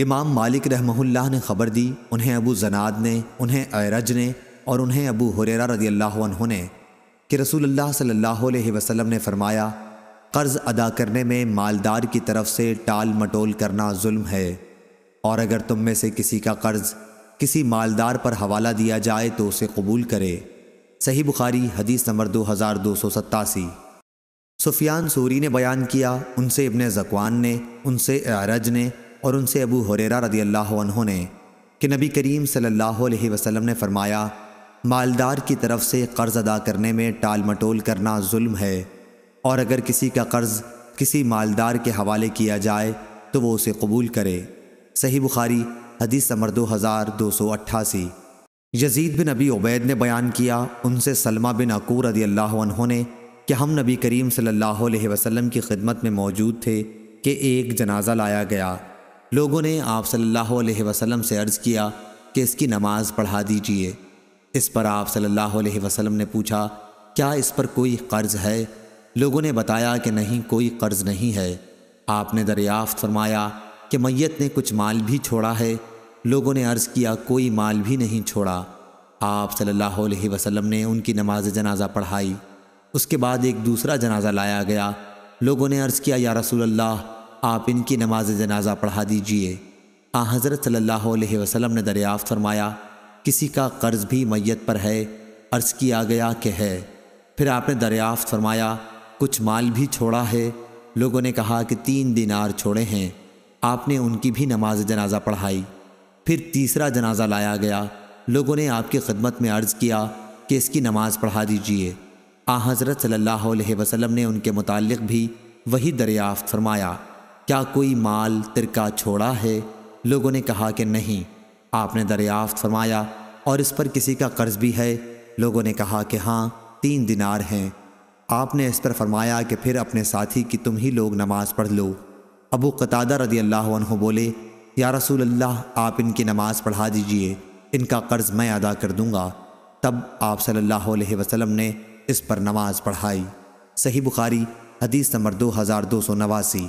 इमाम मालिक रहमहुल्लाह ने ख़बर दी उन्हें अबू जनाद ने उन्हें अरज ने और उन्हें अबू हुरेरा रदी अल्लाह ने कि रसूलुल्लाह सल्लल्लाहु अलैहि वसल्लम ने फरमाया कर्ज़ अदा करने में मालदार की तरफ से टाल मटोल करना जुल्म है और अगर तुम में से किसी का कर्ज़ किसी मालदार पर हवाला दिया जाए तो उसे कबूल करे सही बुखारी हदीस नंबर दो हज़ार दो सौ सत्तासी सुफियान सूरी ने बयान किया उनसे इबन जकवान ने उनसे अरज ने और उनसे अबू हुरेरा रदी अल्लाह ने कि नबी करीम सल्लल्लाहु अलैहि वसल्लम ने फरमाया मालदार की तरफ से कर्ज़ अदा करने में टाल मटोल करना जुल्म है और अगर किसी का कर्ज़ किसी मालदार के हवाले किया जाए तो वो उसे कबूल करे सही बुखारी हदीस नंबर दो हज़ार दो सौ अट्ठासी यजीद बिन नबी उबैद ने बयान किया उनसे सलमा बिन अकूर रदी अल्लाह ने कि हम नबी करीम सल्लल्लाहु अलैहि वसल्लम की खिदमत में मौजूद थे कि एक जनाजा लाया गया लोगों ने आप सल्लल्लाहु अलैहि वसल्लम से अर्ज़ किया कि इसकी नमाज़ पढ़ा दीजिए इस पर आप सल्लल्लाहु अलैहि वसल्लम ने पूछा क्या इस पर कोई कर्ज़ है लोगों ने बताया कि नहीं कोई कर्ज़ नहीं है आपने दरियाफ़त फरमाया कि मैत ने कुछ माल भी छोड़ा है लोगों ने अर्ज़ किया कोई माल भी नहीं छोड़ा आप सल्लल्लाहु अलैहि वसल्लम ने उनकी नमाज जनाजा पढ़ाई उसके बाद एक दूसरा जनाजा लाया गया लोगों ने अर्ज़ किया या रसूल अल्लाह आप इनकी नमाज जनाजा पढ़ा दीजिए आ हज़रत सल्ला वसलम ने दरियाफ़त फरमाया किसी का कर्ज़ भी मैत पर है अर्ज़ किया गया कि है फिर आपने दरियाफ़ फरमाया कुछ माल भी छोड़ा है लोगों ने कहा कि तीन दिनार छोड़े हैं आपने उनकी भी नमाज जनाजा पढ़ाई फिर तीसरा जनाजा लाया गया लोगों ने आपकी खदमत में अर्ज़ किया कि इसकी नमाज पढ़ा दीजिए आ हज़रत सल्ला वसलम ने उनके मुतल भी वही दरियाफ़ फरमाया क्या कोई माल तिरका छोड़ा है लोगों ने कहा कि नहीं आपने दरियाफ्त फरमाया और इस पर किसी का कर्ज भी है लोगों ने कहा कि हाँ तीन दिनार हैं आपने इस पर फरमाया कि फिर अपने साथी की तुम ही लोग नमाज़ पढ़ लो अबू कतादा रदी अल्लाह बोले या रसूल अल्लाह आप इनकी नमाज़ पढ़ा दीजिए इनका कर्ज़ मैं अदा कर दूँगा तब आप सल्लल्लाहु अलैहि वसल्लम ने इस पर नमाज़ पढ़ाई सही बुखारी हदीस नंबर दो हज़ार दो सौ नवासी